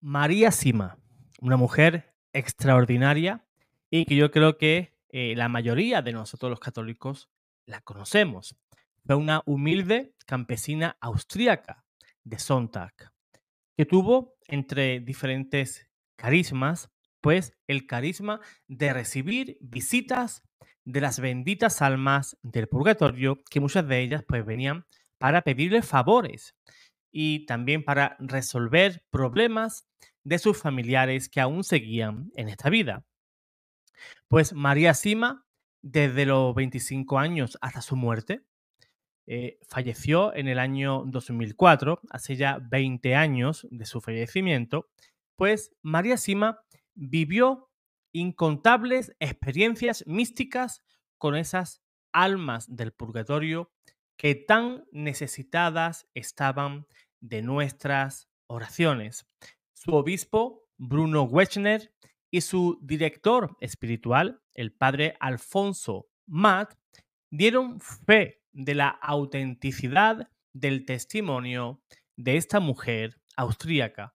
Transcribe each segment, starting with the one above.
María Sima, una mujer extraordinaria y que yo creo que eh, la mayoría de nosotros los católicos la conocemos. Fue una humilde campesina austríaca de Sontag, que tuvo entre diferentes carismas, pues el carisma de recibir visitas de las benditas almas del purgatorio, que muchas de ellas pues venían para pedirle favores y también para resolver problemas de sus familiares que aún seguían en esta vida. Pues María Sima, desde los 25 años hasta su muerte, eh, falleció en el año 2004, hace ya 20 años de su fallecimiento, pues María Sima vivió incontables experiencias místicas con esas almas del purgatorio que tan necesitadas estaban de nuestras oraciones. Su obispo, Bruno Wechner, y su director espiritual, el padre Alfonso Matt, dieron fe de la autenticidad del testimonio de esta mujer austríaca.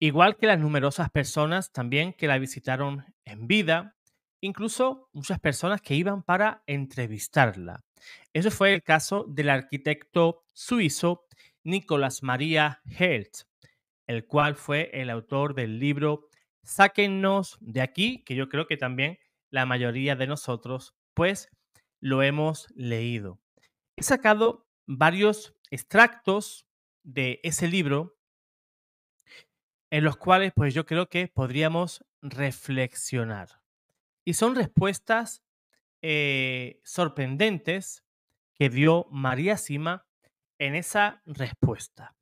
Igual que las numerosas personas también que la visitaron en vida, incluso muchas personas que iban para entrevistarla. Ese fue el caso del arquitecto suizo Nicolás María Hertz, el cual fue el autor del libro Sáquennos de aquí, que yo creo que también la mayoría de nosotros, pues lo hemos leído. He sacado varios extractos de ese libro en los cuales pues yo creo que podríamos reflexionar. Y son respuestas eh, sorprendentes que dio María Sima en esa respuesta.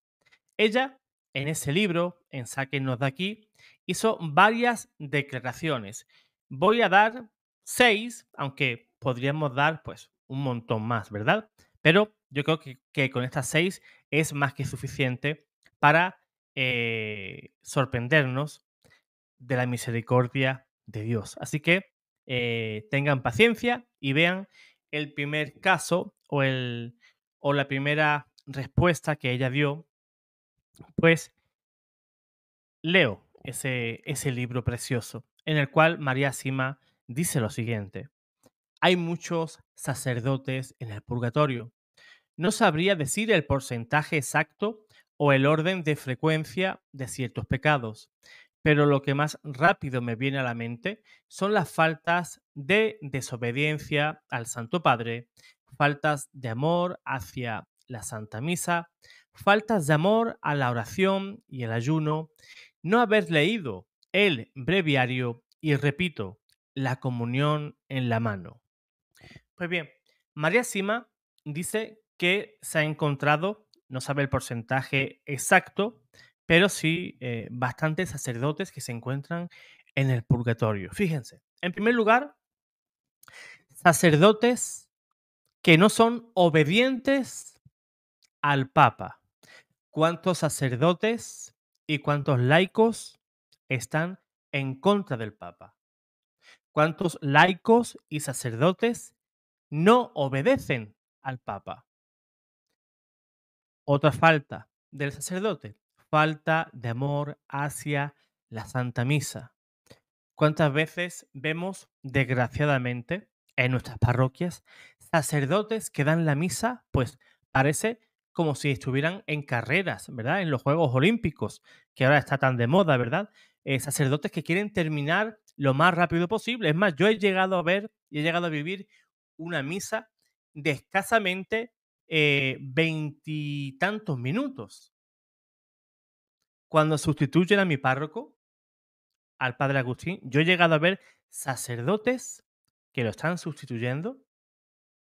Ella, en ese libro, en Sáquenos de aquí, hizo varias declaraciones. Voy a dar seis, aunque podríamos dar pues un montón más, ¿verdad? Pero yo creo que, con estas seis es más que suficiente para eh, sorprendernos de la misericordia de Dios. Así que eh, tengan paciencia y vean el primer caso o, o la primera respuesta que ella dio, pues leo ese, ese libro precioso en el cual María Sima dice lo siguiente. Hay muchos sacerdotes en el purgatorio. No sabría decir el porcentaje exacto o el orden de frecuencia de ciertos pecados, pero lo que más rápido me viene a la mente son las faltas de desobediencia al Santo Padre, faltas de amor hacia la Santa Misa, faltas de amor a la oración y el ayuno, no haber leído el breviario y, repito, la comunión en la mano. Pues bien, María Sima dice que se ha encontrado, no sabe el porcentaje exacto, pero sí eh, bastantes sacerdotes que se encuentran en el purgatorio. Fíjense, en primer lugar, sacerdotes que no son obedientes al Papa. ¿Cuántos sacerdotes y cuántos laicos están en contra del Papa? ¿Cuántos laicos y sacerdotes no obedecen al Papa? Otra falta del sacerdote, falta de amor hacia la Santa Misa. ¿Cuántas veces vemos, desgraciadamente, en nuestras parroquias, sacerdotes que dan la misa, pues parece como si estuvieran en carreras, ¿verdad? En los Juegos Olímpicos, que ahora está tan de moda, ¿verdad? Eh, sacerdotes que quieren terminar lo más rápido posible. Es más, yo he llegado a ver y he llegado a vivir una misa de escasamente eh, veintitantos minutos cuando sustituyen a mi párroco, al padre Agustín, yo he llegado a ver sacerdotes que lo están sustituyendo.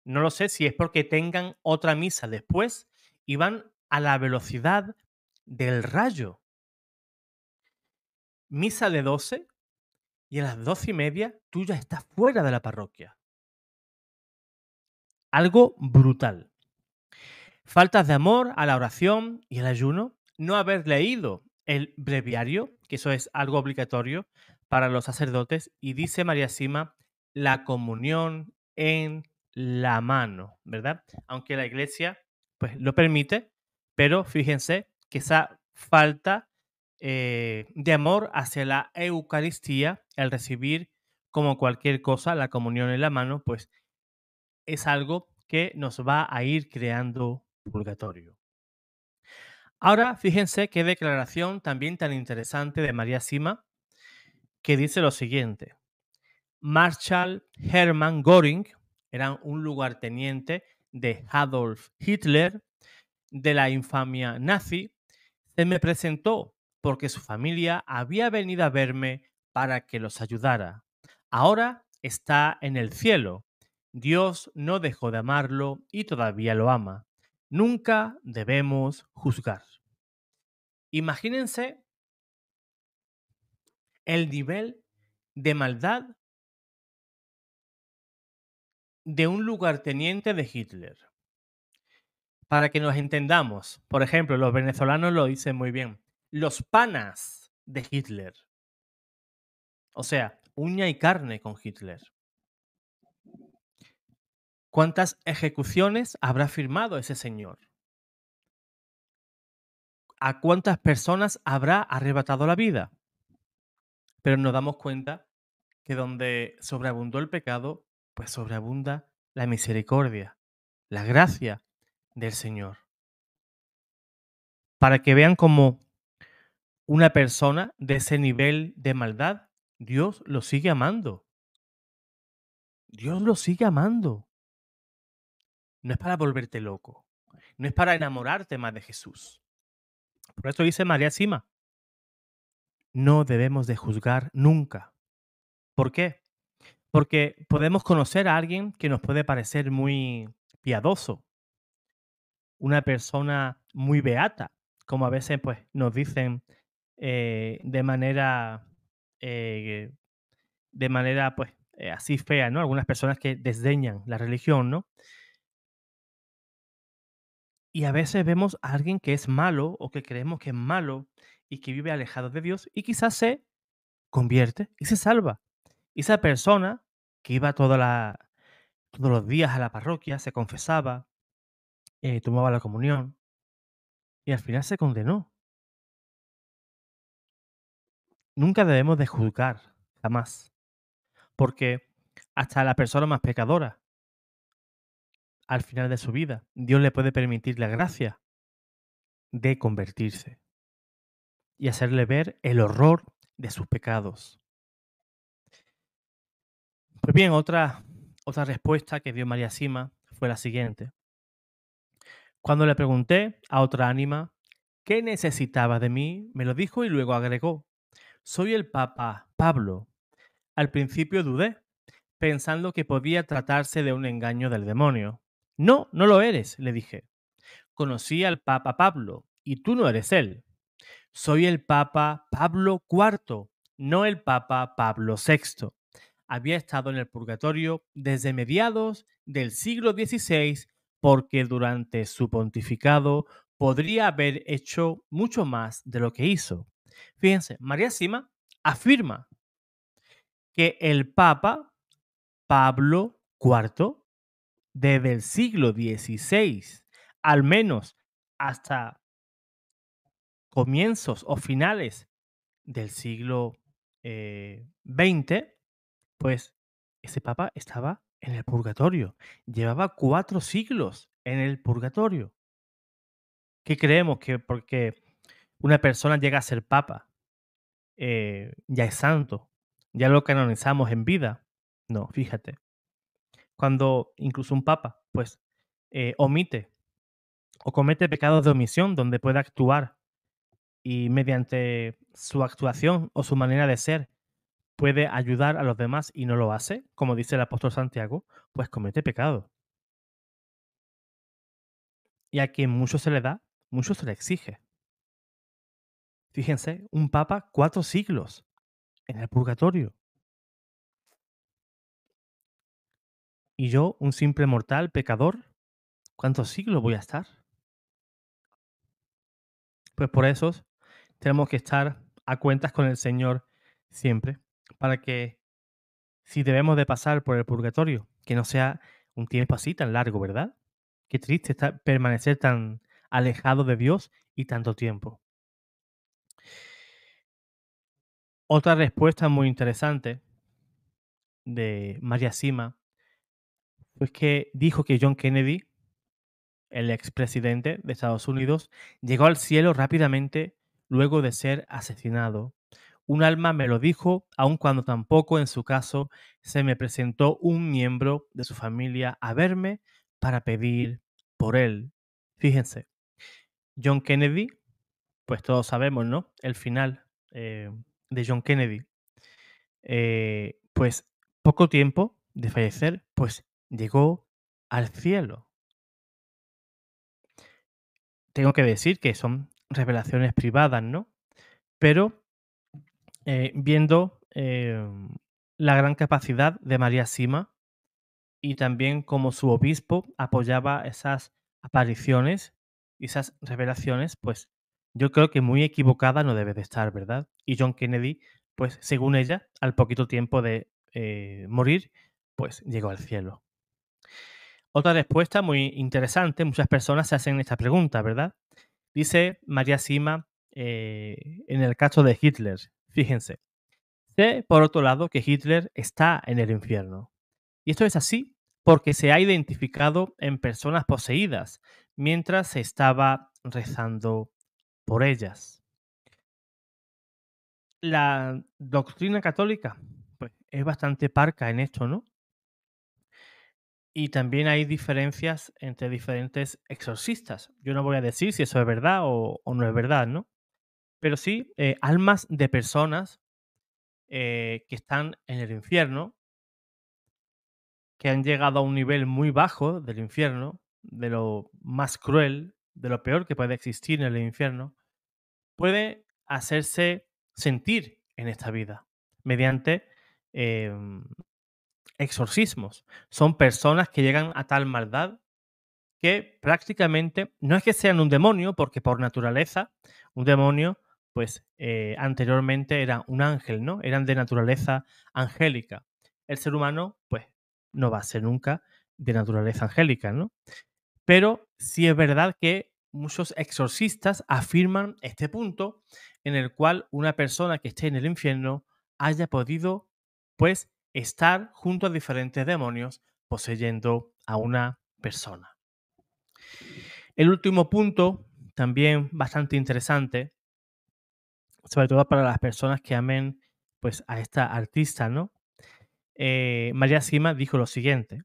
No lo sé si es porque tengan otra misa después y van a la velocidad del rayo. Misa de 12 y a las doce y media tú ya estás fuera de la parroquia. Algo brutal. Faltas de amor a la oración y al ayuno. No haber leído el breviario, que eso es algo obligatorio para los sacerdotes, y dice María Sima, la comunión en la mano, ¿verdad? Aunque la iglesia pues lo permite, pero fíjense que esa falta eh, de amor hacia la Eucaristía, al recibir como cualquier cosa la comunión en la mano, pues es algo que nos va a ir creando purgatorio. Ahora, fíjense qué declaración también tan interesante de María Sima, que dice lo siguiente. Marshall Hermann Göring era un lugarteniente de Adolf Hitler, de la infamia nazi, se me presentó porque su familia había venido a verme para que los ayudara. Ahora está en el cielo. Dios no dejó de amarlo y todavía lo ama. Nunca debemos juzgar. Imagínense el nivel de maldad de un lugarteniente de Hitler. Para que nos entendamos, por ejemplo, los venezolanos lo dicen muy bien, los panas de Hitler. O sea, uña y carne con Hitler. ¿Cuántas ejecuciones habrá firmado ese señor? a cuántas personas habrá arrebatado la vida. Pero nos damos cuenta que donde sobreabundó el pecado, pues sobreabunda la misericordia, la gracia del Señor. Para que vean cómo una persona de ese nivel de maldad, Dios lo sigue amando. Dios lo sigue amando. No es para volverte loco. No es para enamorarte más de Jesús. Por eso dice María Sima, no debemos de juzgar nunca. ¿Por qué? Porque podemos conocer a alguien que nos puede parecer muy piadoso, una persona muy beata, como a veces pues, nos dicen eh, de manera, eh, de manera pues, eh, así fea, ¿no? Algunas personas que desdeñan la religión, ¿no? Y a veces vemos a alguien que es malo o que creemos que es malo y que vive alejado de Dios y quizás se convierte y se salva. esa persona que iba todos los días a la parroquia, se confesaba, eh, tomaba la comunión y al final se condenó. Nunca debemos de juzgar, jamás. Porque hasta la persona más pecadora al final de su vida. Dios le puede permitir la gracia de convertirse y hacerle ver el horror de sus pecados. Pues bien, otra, otra respuesta que dio María Sima fue la siguiente. Cuando le pregunté a otra ánima qué necesitaba de mí, me lo dijo y luego agregó, soy el Papa Pablo. Al principio dudé, pensando que podía tratarse de un engaño del demonio. No, no lo eres, le dije. Conocí al Papa Pablo, y tú no eres él. Soy el Papa Pablo IV, no el Papa Pablo VI. Había estado en el purgatorio desde mediados del siglo XVI porque durante su pontificado podría haber hecho mucho más de lo que hizo. Fíjense, María Sima afirma que el Papa Pablo IV desde el siglo XVI, al menos hasta comienzos o finales del siglo XX, eh, pues ese papa estaba en el purgatorio. Llevaba cuatro siglos en el purgatorio. ¿Qué creemos que porque una persona llega a ser papa, eh, ya es santo, ya lo canonizamos en vida? No, fíjate cuando incluso un papa, pues, eh, omite o comete pecados de omisión donde puede actuar y mediante su actuación o su manera de ser puede ayudar a los demás y no lo hace, como dice el apóstol Santiago, pues comete pecado. Y a quien mucho se le da, mucho se le exige. Fíjense, un papa cuatro siglos en el purgatorio. ¿Y yo, un simple mortal, pecador? ¿Cuántos siglos voy a estar? Pues por eso tenemos que estar a cuentas con el Señor siempre, para que si debemos de pasar por el purgatorio, que no sea un tiempo así tan largo, ¿verdad? Qué triste estar permanecer tan alejado de Dios y tanto tiempo. Otra respuesta muy interesante de María Sima es que dijo que John Kennedy, el expresidente de Estados Unidos, llegó al cielo rápidamente luego de ser asesinado. Un alma me lo dijo, aun cuando tampoco en su caso se me presentó un miembro de su familia a verme para pedir por él. Fíjense, John Kennedy, pues todos sabemos, ¿no? El final eh, de John Kennedy. Eh, pues poco tiempo de fallecer, pues llegó al cielo. Tengo que decir que son revelaciones privadas, ¿no? Pero eh, viendo em, la gran capacidad de María Sima y también como su obispo apoyaba esas apariciones y esas revelaciones, pues yo creo que muy equivocada no debe de estar, ¿verdad? Y John Kennedy, pues según ella, al poquito tiempo de eh, morir, pues llegó al cielo. Otra respuesta muy interesante, muchas personas se hacen esta pregunta, ¿verdad? Dice María Sima eh, en el caso de Hitler, fíjense. Sé, por otro lado, que Hitler está en el infierno. Y esto es así porque se ha identificado en personas poseídas mientras se estaba rezando por ellas. La doctrina católica pues, es bastante parca en esto, ¿no? Y también hay diferencias entre diferentes exorcistas. Yo no voy a decir si eso es verdad o, no es verdad, ¿no? Pero sí, eh, almas de personas eh, que están en el infierno, que han llegado a un nivel muy bajo del infierno, de lo más cruel, de lo peor que puede existir en el infierno, puede hacerse sentir en esta vida mediante em, exorcismos. Son personas que llegan a tal maldad que prácticamente no es que sean un demonio, porque por naturaleza un demonio, pues eh, anteriormente era un ángel, ¿no? Eran de naturaleza angélica. El ser humano, pues, no va a ser nunca de naturaleza angélica, ¿no? Pero sí es verdad que muchos exorcistas afirman este punto en el cual una persona que esté en el infierno haya podido, pues, estar junto a diferentes demonios poseyendo a una persona. El último punto, también bastante interesante, sobre todo para las personas que amen pues, a esta artista, ¿no? Eh, María Sima dijo lo siguiente.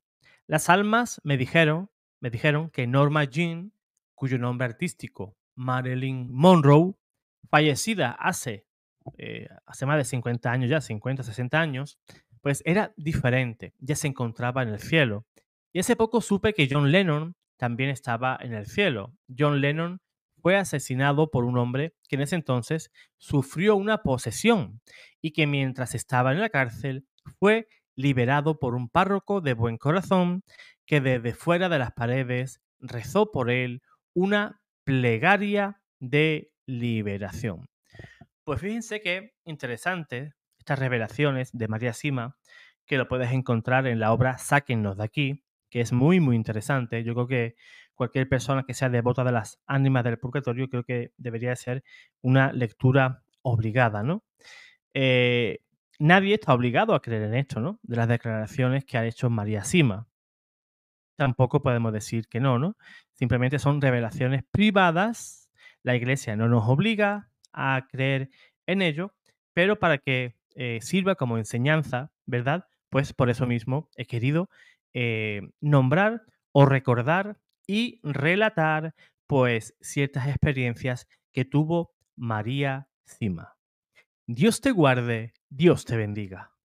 Las almas me dijeron, me dijeron que Norma Jean, cuyo nombre artístico, Marilyn Monroe, fallecida hace, eh, hace más de 50 años ya, 50, 60 años, pues era diferente, ya se encontraba en el cielo. Y hace poco supe que John Lennon también estaba en el cielo. John Lennon fue asesinado por un hombre que en ese entonces sufrió una posesión y que mientras estaba en la cárcel fue liberado por un párroco de buen corazón que desde fuera de las paredes rezó por él una plegaria de liberación. Pues fíjense qué interesante revelaciones de María Sima, que lo puedes encontrar en la obra Sáquennos de aquí, que es muy, muy interesante. Yo creo que cualquier persona que sea devota de las ánimas del purgatorio, creo que debería ser una lectura obligada, ¿no? Eh, nadie está obligado a creer en esto, ¿no? De las declaraciones que ha hecho María Sima. Tampoco podemos decir que no, ¿no? Simplemente son revelaciones privadas. La iglesia no nos obliga a creer en ello, pero para que eh, sirva como enseñanza, ¿verdad? Pues por eso mismo he querido eh, nombrar o recordar y relatar pues ciertas experiencias que tuvo María Cima. Dios te guarde, Dios te bendiga.